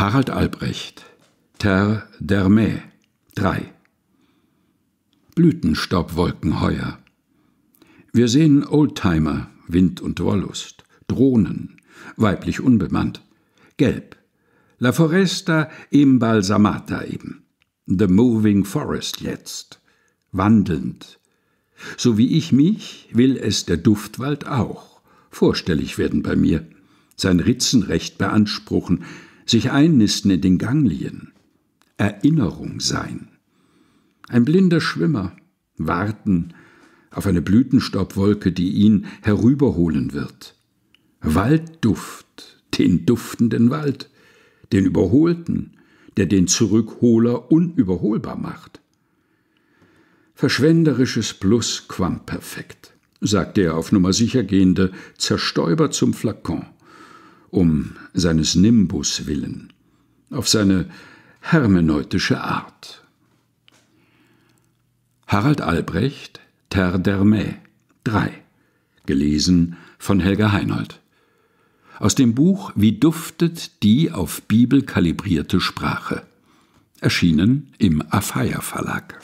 Harald Albrecht, Terre d'Hermé, 3 Blütenstaubwolkenheuer. Wir sehen Oldtimer, Wind und Wollust, Drohnen, weiblich unbemannt, gelb, La Foresta im Balsamata eben, The Moving Forest jetzt, wandelnd. So wie ich mich, will es der Duftwald auch, vorstellig werden bei mir, sein Ritzenrecht beanspruchen, sich einnisten in den Ganglien, Erinnerung sein. Ein blinder Schwimmer, warten auf eine Blütenstaubwolke, die ihn herüberholen wird. Waldduft, den duftenden Wald, den Überholten, der den Zurückholer unüberholbar macht. Verschwenderisches Plus quam perfekt, sagte er auf Nummer sichergehende, zerstäuber zum Flakon um seines Nimbus willen, auf seine hermeneutische Art. Harald Albrecht, Terre d'Hermé, 3. Gelesen von Helga Heinold. Aus dem Buch Wie duftet die auf Bibel kalibrierte Sprache. Erschienen im Afeier Verlag.